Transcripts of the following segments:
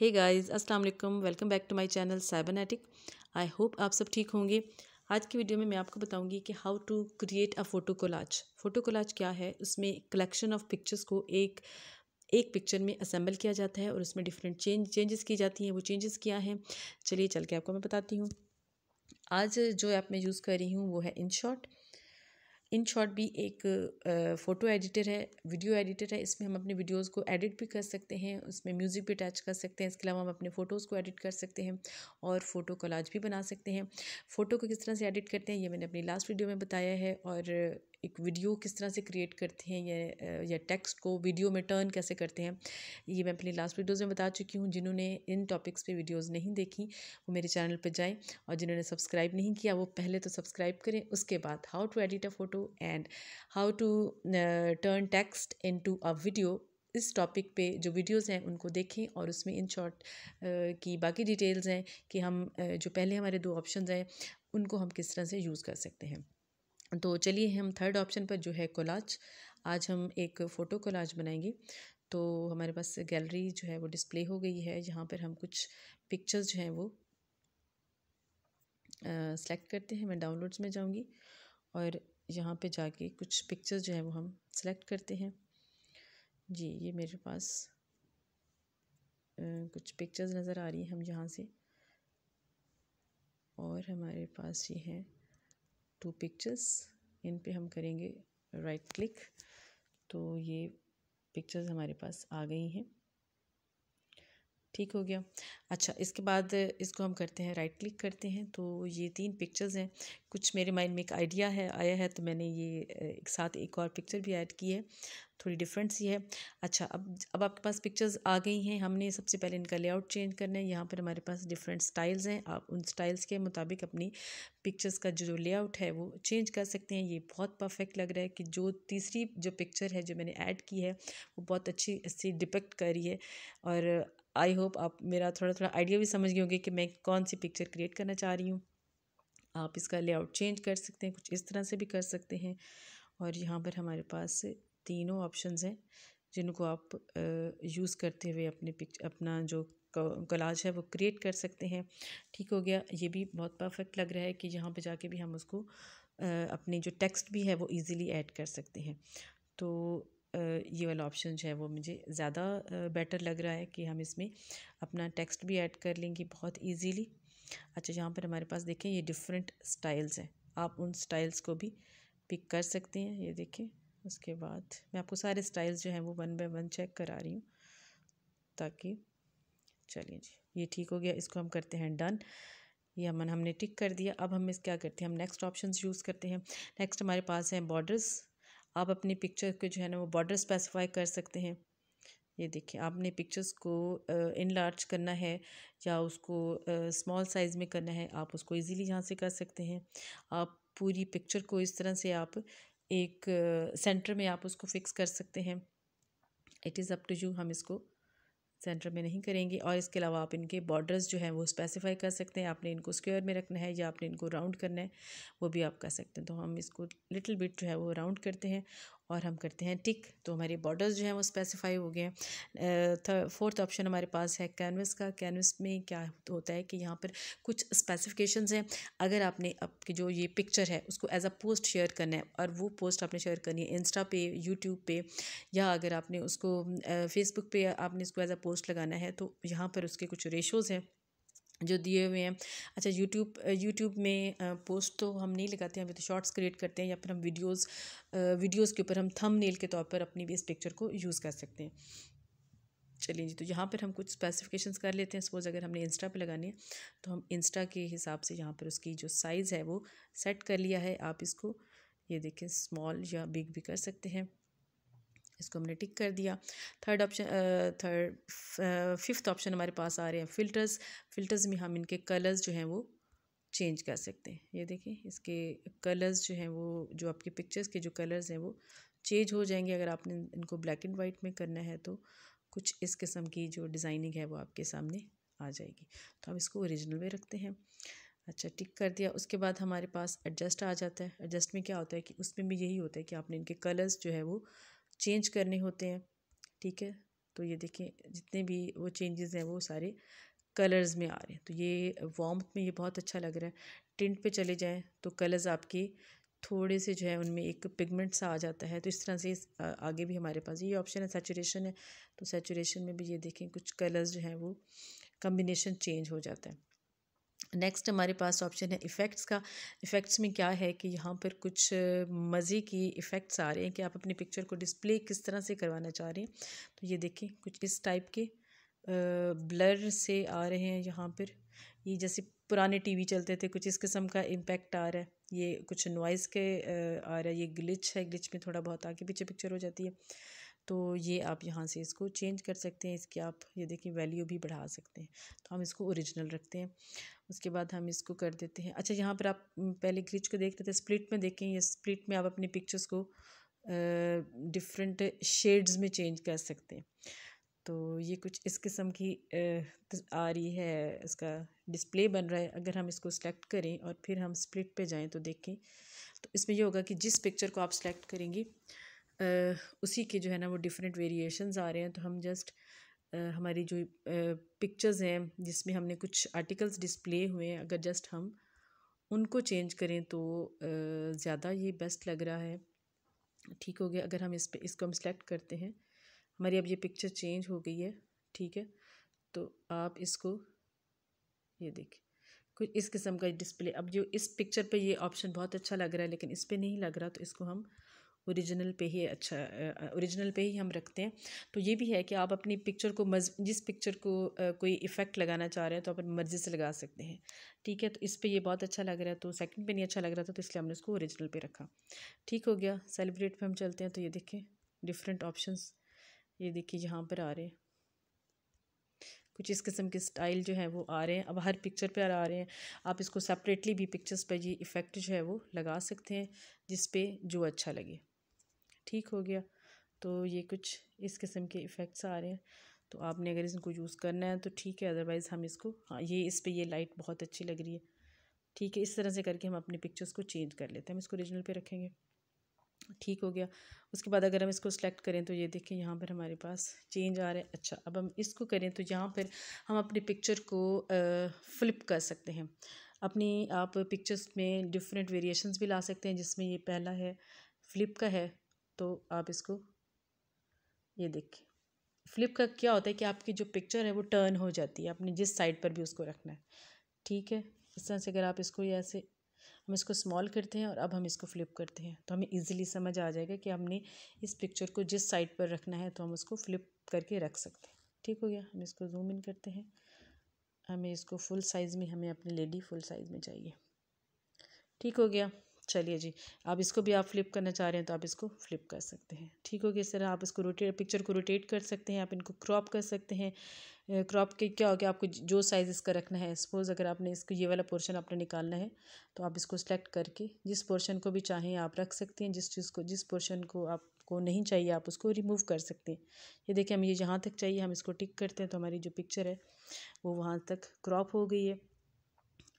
हे guys अस्सलाम वालेकुम welcome back to my channel cybernetic I hope आप सब ठीक होंगे आज की वीडियो में मैं आपको बताऊंगी कि how to create a photo collage photo collage क्या है उसमें कलेक्शन ऑफ पिक्चर्स को एक एक पिक्चर में असेंबल किया जाता है और उसमें डिफरेंट चेंज चेंजेस की जाती हैं वो चेंजेस क्या हैं चलिए चल के आपको मैं बताती हूँ आज जो ऐप मैं यूज़ कर रही हूँ वो है शॉर्ट इन शॉर्ट भी एक फ़ोटो एडिटर है वीडियो एडिटर है इसमें हम अपने वीडियोस को एडिट भी कर सकते हैं उसमें म्यूज़िक भी अटैच कर सकते हैं इसके अलावा हम अपने फ़ोटोज़ को एडिट कर सकते हैं और फ़ोटो कलाज भी बना सकते हैं फ़ोटो को किस तरह से एडिट करते हैं ये मैंने अपनी लास्ट वीडियो में बताया है और एक वीडियो किस तरह से क्रिएट करते हैं या या टेक्स्ट को वीडियो में टर्न कैसे करते हैं ये मैं अपनी लास्ट वीडियोज़ में बता चुकी हूँ जिन्होंने इन टॉपिक्स पे वीडियोज़ नहीं देखी वो मेरे चैनल पर जाएँ और जिन्होंने सब्सक्राइब नहीं किया वो पहले तो सब्सक्राइब करें उसके बाद how to edit a photo and how to turn text into a video इस टॉपिक पे जो वीडियोस हैं उनको देखें और उसमें इन शॉर्ट की बाकी डिटेल्स हैं कि हम जो पहले हमारे दो ऑप्शंस हैं उनको हम किस तरह से यूज़ कर सकते हैं तो चलिए हम थर्ड ऑप्शन पर जो है कोलाज आज हम एक फ़ोटो कोलाज बनाएंगे तो हमारे पास गैलरी जो है वो डिस्प्ले हो गई है यहाँ पर हम कुछ पिक्चर्स जो हैं वो सेलेक्ट करते हैं मैं डाउनलोड्स में जाऊँगी और यहाँ पे जाके कुछ पिक्चर्स जो हैं वो हम सेलेक्ट करते हैं जी ये मेरे पास आ, कुछ पिक्चर्स नज़र आ रही हैं हम यहाँ से और हमारे पास ये हैं टू पिक्चर्स इन पे हम करेंगे राइट क्लिक तो ये पिक्चर्स हमारे पास आ गई हैं ठीक हो गया अच्छा इसके बाद इसको हम करते हैं राइट क्लिक करते हैं तो ये तीन पिक्चर्स हैं कुछ मेरे माइंड में एक आइडिया है आया है तो मैंने ये एक साथ एक और पिक्चर भी ऐड की है थोड़ी डिफरेंट सी है अच्छा अब अब आपके पास पिक्चर्स आ गई हैं हमने सबसे पहले इनका लेआउट चेंज करना है यहाँ पर हमारे पास डिफरेंट स्टाइल्स हैं आप उन स्टाइल्स के मुताबिक अपनी पिक्चर्स का जो लेआउट है वो चेंज कर सकते हैं ये बहुत परफेक्ट लग रहा है कि जो तीसरी जो पिक्चर है जो मैंने ऐड की है वो बहुत अच्छी सी डिपेक्ट कर रही है और आई होप आप मेरा थोड़ा थोड़ा आइडिया भी समझ गए होंगे कि मैं कौन सी पिक्चर क्रिएट करना चाह रही हूँ आप इसका लेआउट चेंज कर सकते हैं कुछ इस तरह से भी कर सकते हैं और यहाँ पर हमारे पास तीनों ऑप्शंस हैं जिनको आप यूज़ करते हुए अपने पिक्च अपना जो कलाज है वो क्रिएट कर सकते हैं ठीक हो गया ये भी बहुत परफेक्ट लग रहा है कि यहाँ पे जाके भी हम उसको अपने जो टेक्स्ट भी है वो इजीली ऐड कर सकते हैं तो ये वाला ऑप्शन जो है वो मुझे ज़्यादा बेटर लग रहा है कि हम इसमें अपना टेक्स्ट भी ऐड कर लेंगे बहुत इजीली अच्छा यहाँ पर हमारे पास देखें ये डिफरेंट स्टाइल्स हैं आप उन स्टाइल्स को भी पिक कर सकते हैं ये देखें उसके बाद मैं आपको सारे स्टाइल्स जो हैं वो वन बाई वन चेक करा रही हूँ ताकि चलिए जी ये ठीक हो गया इसको हम करते हैं डन ये हमने हमने टिक कर दिया अब हम इस क्या करते हैं हम नेक्स्ट ऑप्शंस यूज़ करते हैं नेक्स्ट हमारे पास हैं बॉर्डर्स आप अपनी पिक्चर के जो है ना वो बॉर्डर स्पेसिफाई कर सकते हैं ये देखिए आपने पिक्चर्स को इन लार्ज करना है या उसको स्मॉल साइज़ में करना है आप उसको इजीली यहाँ से कर सकते हैं आप पूरी पिक्चर को इस तरह से आप एक सेंटर में आप उसको फिक्स कर सकते हैं it is up to you हम इसको सेंटर में नहीं करेंगे और इसके अलावा आप इनके बॉर्डर्स जो हैं वो स्पेसिफाई कर सकते हैं आपने इनको स्क्वायर में रखना है या आपने इनको राउंड करना है वो भी आप कर सकते हैं तो हम इसको लिटिल बिट जो है वो राउंड करते हैं और हम करते हैं टिक तो हमारे बॉर्डर्स जो हैं वो स्पेसिफाई हो गए हैं फोर्थ ऑप्शन हमारे पास है कैनवस का कैनवस में क्या होता है कि यहाँ पर कुछ स्पेसिफिकेशंस हैं अगर आपने आपकी जो ये पिक्चर है उसको एज अ पोस्ट शेयर करना है और वो पोस्ट आपने शेयर करनी है इंस्टा पे यूट्यूब पे या अगर आपने उसको फेसबुक पे आपने इसको एज अ पोस्ट लगाना है तो यहाँ पर उसके कुछ रेशोज़ हैं जो दिए हुए हैं अच्छा यूट्यूब यूट्यूब में पोस्ट तो हम नहीं लगाते हैं अभी तो शॉर्ट्स क्रिएट करते हैं या फिर हम वीडियोस वीडियोस के ऊपर हम नेल के तौर पर अपनी भी इस पिक्चर को यूज़ कर सकते हैं चलिए जी तो यहाँ पर हम कुछ स्पेसिफिकेशंस कर लेते हैं सपोज़ अगर हमने इंस्टा पे लगानी है तो हम इंस्टा के हिसाब से यहाँ पर उसकी जो साइज़ है वो सेट कर लिया है आप इसको ये देखें स्मॉल या बिग भी कर सकते हैं इसको हमने टिक कर दिया third option third fifth option हमारे पास आ रहे हैं फ़िल्टर्स फ़िल्टर्स में हम इनके कलर्स जो हैं वो चेंज कर सकते हैं ये देखिए इसके कलर्स जो हैं वो जो आपके पिक्चर्स के जो कलर्स हैं वो चेंज हो जाएंगे अगर आपने इनको ब्लैक एंड वाइट में करना है तो कुछ इस किस्म की जो डिज़ाइनिंग है वो आपके सामने आ जाएगी तो हम इसको ओरिजिनल में रखते हैं अच्छा टिक कर दिया उसके बाद हमारे पास एडजस्ट आ जाता है एडजस्ट में क्या होता है कि उसमें भी यही होता है कि आपने इनके कलर्स जो है वो चेंज करने होते हैं ठीक है तो ये देखें जितने भी वो चेंजेस हैं वो सारे कलर्स में आ रहे हैं तो ये वार्म में ये बहुत अच्छा लग रहा है टिंट पे चले जाएं तो कलर्स आपके थोड़े से जो है उनमें एक पिगमेंट सा आ जाता है तो इस तरह से आगे भी हमारे पास ये ऑप्शन है सेचुरेशन है तो सेचुरेशन में भी ये देखें कुछ कलर्स जो हैं वो कम्बिनेशन चेंज हो जाता है नेक्स्ट हमारे पास ऑप्शन है इफ़ेक्ट्स का इफ़ेक्ट्स में क्या है कि यहाँ पर कुछ मज़े की इफ़ेक्ट्स आ रहे हैं कि आप अपनी पिक्चर को डिस्प्ले किस तरह से करवाना चाह रहे हैं तो ये देखें कुछ इस टाइप के ब्लर से आ रहे हैं यहाँ पर ये जैसे पुराने टीवी चलते थे कुछ इस किस्म का इम्पैक्ट आ रहा है ये कुछ नॉइज़ के आ रहा है ये ग्लिच है ग्लिच में थोड़ा बहुत आगे पीछे पिक्चर हो जाती है तो ये आप यहाँ से इसको चेंज कर सकते हैं इसकी आप ये देखिए वैल्यू भी बढ़ा सकते हैं तो हम इसको ओरिजिनल रखते हैं उसके बाद हम इसको कर देते हैं अच्छा यहाँ पर आप पहले ग्लिच को देख रहे थे स्प्लिट में देखें ये स्प्लिट में आप अपनी पिक्चर्स को डिफरेंट शेड्स में चेंज कर सकते हैं तो ये कुछ इस किस्म की आ रही है इसका डिस्प्ले बन रहा है अगर हम इसको सिलेक्ट करें और फिर हम स्प्लिट पे जाएं तो देखें तो इसमें ये होगा कि जिस पिक्चर को आप सेलेक्ट करेंगी उसी के जो है ना वो डिफरेंट वेरिएशंस आ रहे हैं तो हम जस्ट हमारी जो पिक्चर्स हैं जिसमें हमने कुछ आर्टिकल्स डिस्प्ले हुए हैं अगर जस्ट हम उनको चेंज करें तो ज़्यादा ये बेस्ट लग रहा है ठीक हो गया अगर हम इस पर इसको हम सेलेक्ट करते हैं हमारी अब ये पिक्चर चेंज हो गई है ठीक है तो आप इसको ये देखिए कुछ इस किस्म का डिस्प्ले अब जो इस पिक्चर पे ये ऑप्शन बहुत अच्छा लग रहा है लेकिन इस पर नहीं लग रहा तो इसको हम ओरिजिनल पे ही अच्छा ओरिजिनल पे ही हम रखते हैं तो ये भी है कि आप अपनी पिक्चर को मज जिस पिक्चर को कोई इफ़ेक्ट लगाना चाह रहे हैं तो आप अपनी मर्ज़ी से लगा सकते हैं ठीक है तो इस पर ये बहुत अच्छा लग रहा है तो सेकंड पे नहीं अच्छा लग रहा था तो इसलिए हमने इसको ओरिजिनल पे रखा ठीक हो गया सेलिब्रेट पर हम चलते हैं तो ये देखें डिफरेंट ऑप्शन ये देखिए यहाँ पर आ रहे हैं कुछ इस किस्म के स्टाइल जो है वो आ रहे हैं अब हर पिक्चर पर आ रहे हैं आप इसको सेपरेटली भी पिक्चर्स पर ये इफ़ेक्ट जो है वो लगा सकते हैं जिस पे जो अच्छा लगे ठीक हो गया तो ये कुछ इस किस्म के इफ़ेक्ट्स आ रहे हैं तो आपने अगर इसको यूज़ करना है तो ठीक है अदरवाइज़ हम इसको हाँ ये इस पर ये लाइट बहुत अच्छी लग रही है ठीक है इस तरह से करके हम अपने पिक्चर्स को चेंज कर लेते हैं हम इसको ओरिजिनल पे रखेंगे ठीक हो गया उसके बाद अगर हम इसको सिलेक्ट करें तो ये देखें यहाँ पर हमारे पास चेंज आ रहा है अच्छा अब हम इसको करें तो यहाँ पर हम अपने पिक्चर को फ्लिप कर सकते हैं अपनी आप पिक्चर्स में डिफरेंट वेरिएशंस भी ला सकते हैं जिसमें ये पहला है फ्लिप का है तो आप इसको ये देखिए फ्लिप का क्या होता है कि आपकी जो पिक्चर है वो टर्न हो जाती है आपने जिस साइड पर भी उसको रखना है ठीक है इस तरह से अगर आप इसको ये ऐसे हम इसको स्मॉल करते हैं और अब हम इसको फ्लिप करते हैं तो हमें इजीली समझ आ जाएगा कि हमने इस पिक्चर को जिस साइड पर रखना है तो हम उसको फ्लिप करके रख सकते हैं ठीक हो गया हम इसको जूम इन करते हैं हमें इसको फुल साइज़ में हमें अपनी लेडी फुल साइज़ में चाहिए ठीक हो गया चलिए जी आप इसको भी आप फ्लिप करना चाह रहे हैं तो आप इसको फ्लिप कर सकते हैं ठीक हो इस तरह आप इसको रोटेट पिक्चर को रोटेट कर सकते हैं आप इनको क्रॉप कर सकते हैं क्रॉप के क्या हो गया आपको जो साइज़ इसका रखना है सपोज़ अगर आपने इसको ये वाला पोर्शन आपने निकालना है तो आप इसको सेलेक्ट करके जिस पोर्शन को भी चाहें आप रख सकते हैं जिस चीज़ को जिस पोर्शन को आपको नहीं चाहिए आप उसको रिमूव कर सकते हैं ये देखिए हम ये जहाँ तक चाहिए हम इसको टिक करते हैं तो हमारी जो पिक्चर है वो वहाँ तक क्रॉप हो गई है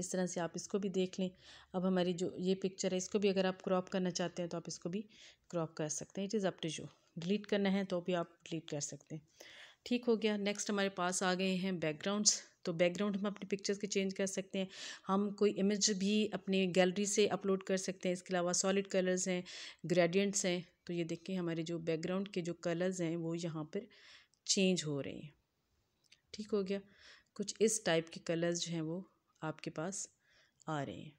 इस तरह से आप इसको भी देख लें अब हमारी जो ये पिक्चर है इसको भी अगर आप क्रॉप करना चाहते हैं तो आप इसको भी क्रॉप कर सकते हैं it is up to you delete करना है तो भी आप डिलीट कर सकते हैं ठीक हो गया नेक्स्ट हमारे पास आ गए हैं बैकग्राउंड्स तो बैकग्राउंड हम अपनी पिक्चर्स के चेंज कर सकते हैं हम कोई इमेज भी अपने गैलरी से अपलोड कर सकते हैं इसके अलावा सॉलिड कलर्स हैं ग्रेडियंट्स हैं तो ये देखिए हमारे जो बैकग्राउंड के जो कलर्स हैं वो यहाँ पर चेंज हो रहे हैं ठीक हो गया कुछ इस टाइप के कलर्स जो हैं वो आपके पास आ रहे हैं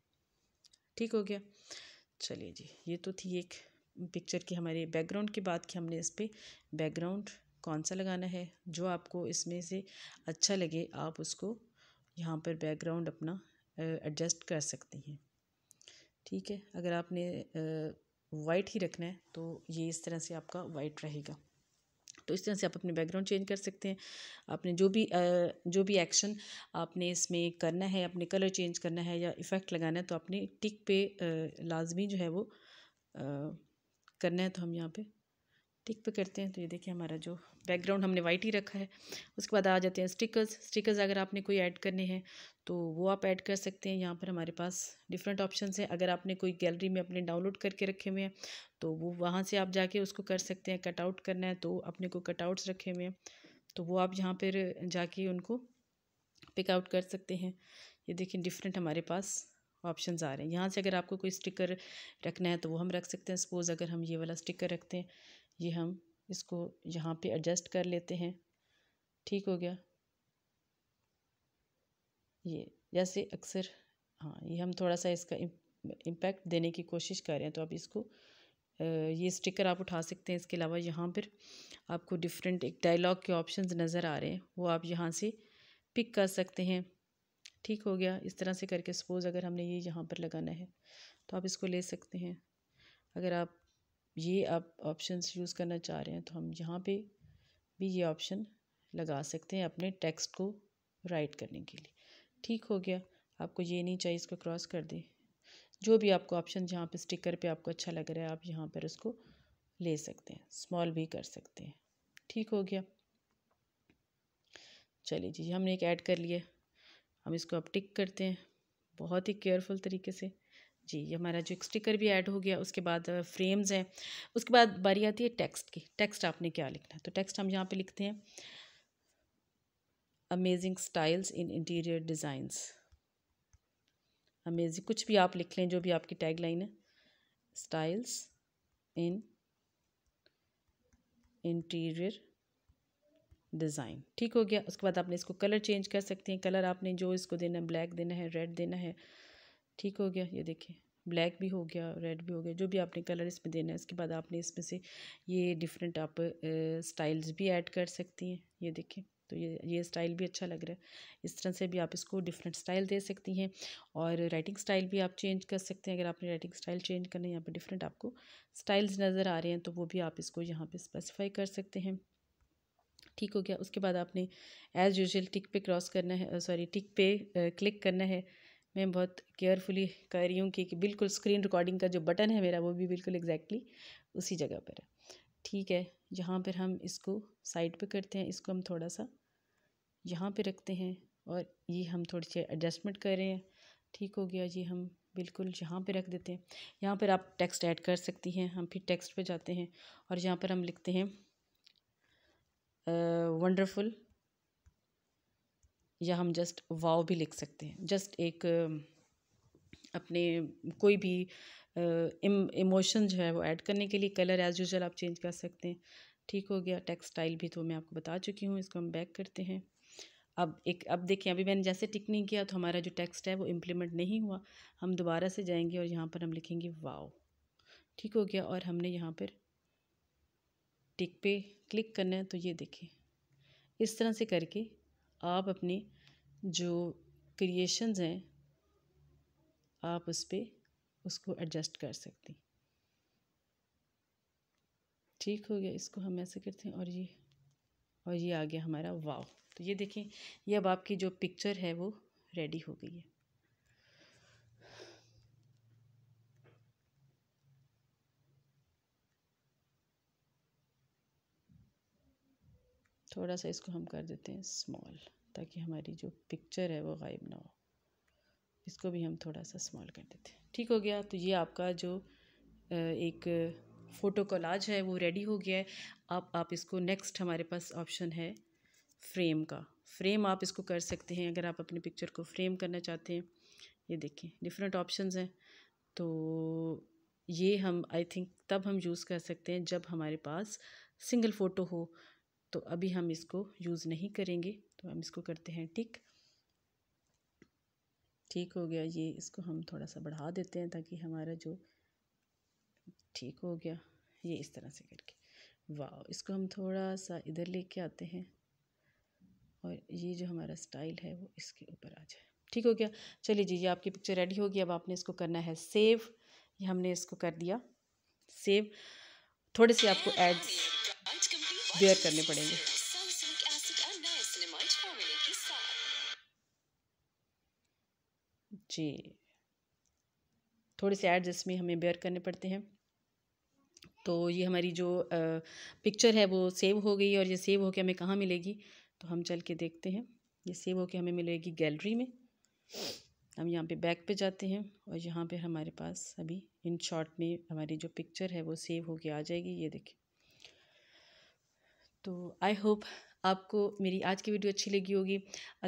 ठीक हो गया चलिए जी ये तो थी एक पिक्चर की हमारे बैकग्राउंड की बात की हमने इस पर बैकग्राउंड कौन सा लगाना है जो आपको इसमें से अच्छा लगे आप उसको यहाँ पर बैकग्राउंड अपना एडजस्ट कर सकती हैं ठीक है अगर आपने वाइट ही रखना है तो ये इस तरह से आपका वाइट रहेगा तो इस तरह से आप अपने बैकग्राउंड चेंज कर सकते हैं आपने जो भी जो भी एक्शन आपने इसमें करना है अपने कलर चेंज करना है या इफ़ेक्ट लगाना है तो आपने टिक पे लाजमी जो है वो करना है तो हम यहाँ पे टिक पे करते हैं तो ये देखिए हमारा जो बैकग्राउंड हमने वाइट ही रखा है उसके बाद आ जाते हैं स्टिकर्स स्टिकर्स अगर आपने कोई ऐड करने हैं तो वो आप ऐड कर सकते हैं यहाँ पर हमारे पास डिफरेंट ऑप्शन हैं अगर आपने कोई गैलरी में अपने डाउनलोड करके रखे हुए हैं तो वो वहाँ से आप जाके उसको कर सकते हैं कटआउट करना है तो अपने को कटआउट्स रखे हुए हैं तो वो आप यहाँ पर जाके उनको पिकआउट कर सकते हैं ये देखिए डिफरेंट हमारे पास ऑप्शन आ रहे हैं यहाँ से अगर आपको कोई स्टिकर रखना है तो वो हम रख सकते हैं सपोज़ अगर हम ये वाला स्टिकर रखते हैं ये हम इसको यहाँ पे एडजस्ट कर लेते हैं ठीक हो गया ये जैसे अक्सर हाँ ये हम थोड़ा सा इसका इम्पैक्ट देने की कोशिश कर रहे हैं तो आप इसको ये स्टिकर आप उठा सकते हैं इसके अलावा यहाँ पर आपको डिफरेंट एक डायलॉग के ऑप्शंस नज़र आ रहे हैं वो आप यहाँ से पिक कर सकते हैं ठीक हो गया इस तरह से करके सपोज़ अगर हमने ये यहाँ पर लगाना है तो आप इसको ले सकते हैं अगर आप ये आप ऑप्शंस यूज़ करना चाह रहे हैं तो हम यहाँ पे भी ये ऑप्शन लगा सकते हैं अपने टेक्स्ट को राइट करने के लिए ठीक हो गया आपको ये नहीं चाहिए इसको क्रॉस कर दें जो भी आपको ऑप्शन जहाँ पे स्टिकर पे आपको अच्छा लग रहा है आप यहाँ पर उसको ले सकते हैं स्मॉल भी कर सकते हैं ठीक हो गया चलिए जी हमने एक ऐड कर लिया हम इसको अब टिक करते हैं बहुत ही केयरफुल तरीके से जी ये हमारा जो स्टिकर भी ऐड हो गया उसके बाद फ्रेम्स हैं उसके बाद बारी आती है टेक्स्ट की टेक्स्ट आपने क्या लिखना है तो टेक्स्ट हम यहाँ पे लिखते हैं amazing styles in interior designs amazing कुछ भी आप लिख लें जो भी आपकी टैग लाइन है स्टाइल्स इन इंटीरियर डिज़ाइन ठीक हो गया उसके बाद आपने इसको कलर चेंज कर सकते हैं कलर आपने जो इसको देना है ब्लैक देना है रेड देना है ठीक हो गया ये देखिए ब्लैक भी हो गया रेड भी हो गया जो भी आपने कलर इसमें देना है इसके बाद आपने इसमें से ये डिफरेंट आप स्टाइल्स भी ऐड कर सकती हैं ये देखें तो ये ये स्टाइल भी अच्छा लग रहा है इस तरह से भी आप इसको डिफरेंट स्टाइल दे सकती हैं और राइटिंग स्टाइल भी आप चेंज कर सकते हैं अगर आपने राइटिंग स्टाइल चेंज करना है यहाँ पर डिफरेंट आपको स्टाइल्स नज़र आ रहे हैं तो वो भी आप इसको यहाँ पर स्पेसिफाई कर सकते हैं ठीक हो गया उसके बाद आपने एज़ यूजल टिक पे क्रॉस करना है सॉरी टिक पे क्लिक करना है मैं बहुत केयरफुली कर रही हूँ कि, कि बिल्कुल स्क्रीन रिकॉर्डिंग का जो बटन है मेरा वो भी बिल्कुल एग्जैक्टली उसी जगह पर है ठीक है यहाँ पर हम इसको साइड पे करते हैं इसको हम थोड़ा सा यहाँ पे रखते हैं और ये हम थोड़ी सी एडजस्टमेंट कर रहे हैं ठीक हो गया जी हम बिल्कुल यहाँ पे रख देते हैं यहाँ पर आप टेक्स्ट ऐड कर सकती हैं हम फिर टेक्स्ट पे जाते हैं और यहाँ पर हम लिखते हैं वंडरफुल या हम जस्ट वाव भी लिख सकते हैं जस्ट एक अपने कोई भी इमोशन जो है वो ऐड करने के लिए कलर एज यूजल आप चेंज कर सकते हैं ठीक हो गया टेक्सटाइल भी तो मैं आपको बता चुकी हूँ इसको हम बैक करते हैं अब एक अब देखें अभी मैंने जैसे टिक नहीं किया तो हमारा जो टेक्स्ट है वो इम्प्लीमेंट नहीं हुआ हम दोबारा से जाएंगे और यहाँ पर हम लिखेंगे वाओ ठीक हो गया और हमने यहाँ पर टिक पे क्लिक करना है तो ये देखें इस तरह से करके आप अपनी जो क्रिएशंस हैं आप उस पर उसको एडजस्ट कर सकती ठीक हो गया इसको हम ऐसे करते हैं और ये और ये आ गया हमारा वाव तो ये देखें ये अब आपकी जो पिक्चर है वो रेडी हो गई है थोड़ा सा इसको हम कर देते हैं स्मॉल ताकि हमारी जो पिक्चर है वो गायब ना हो इसको भी हम थोड़ा सा स्मॉल कर देते हैं ठीक हो गया तो ये आपका जो एक फ़ोटो कॉलाज है वो रेडी हो गया है आप आप इसको नेक्स्ट हमारे पास ऑप्शन है फ्रेम का फ्रेम आप इसको कर सकते हैं अगर आप अपनी पिक्चर को फ्रेम करना चाहते हैं ये देखें डिफरेंट ऑप्शंस हैं तो ये हम आई थिंक तब हम यूज़ कर सकते हैं जब हमारे पास सिंगल फ़ोटो हो तो अभी हम इसको यूज़ नहीं करेंगे तो हम इसको करते हैं टिक ठीक हो गया ये इसको हम थोड़ा सा बढ़ा देते हैं ताकि हमारा जो ठीक हो गया ये इस तरह से करके वाह इसको हम थोड़ा सा इधर लेके आते हैं और ये जो हमारा स्टाइल है वो इसके ऊपर आ जाए ठीक हो गया चलिए जी ये आपकी पिक्चर रेडी होगी अब आपने इसको करना है सेव ये हमने इसको कर दिया सेव थोड़े से आपको एड्स बेयर करने पड़ेंगे जी थोड़े से एड जिसमें हमें बेयर करने पड़ते हैं तो ये हमारी जो पिक्चर है वो सेव हो गई और ये सेव होके हमें कहाँ मिलेगी तो हम चल के देखते हैं ये सेव होके हमें मिलेगी गैलरी में हम यहाँ पे बैक पे जाते हैं और यहाँ पे हमारे पास अभी इन शॉर्ट में हमारी जो पिक्चर है वो सेव होके आ जाएगी ये देखें तो आई होप आपको मेरी आज की वीडियो अच्छी लगी होगी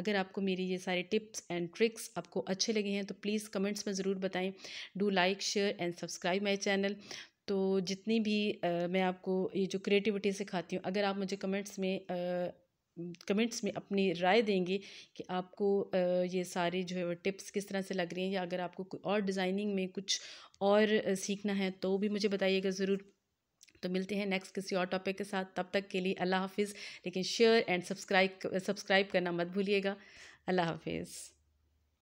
अगर आपको मेरी ये सारे टिप्स एंड ट्रिक्स आपको अच्छे लगे हैं तो प्लीज़ कमेंट्स में ज़रूर बताएं do like share and subscribe my channel तो जितनी भी आ, मैं आपको ये जो क्रिएटिविटी सिखाती हूँ अगर आप मुझे कमेंट्स में आ, कमेंट्स में अपनी राय देंगे कि आपको ये सारे जो है वो टिप्स किस तरह से लग रही हैं या अगर आपको कोई और डिज़ाइनिंग में कुछ और सीखना है तो भी मुझे बताइएगा ज़रूर तो मिलते हैं नेक्स्ट किसी और टॉपिक के साथ तब तक के लिए अल्लाह हाफिज़ लेकिन शेयर एंड सब्सक्राइब सब्सक्राइब करना मत भूलिएगा अल्लाह हाफिज़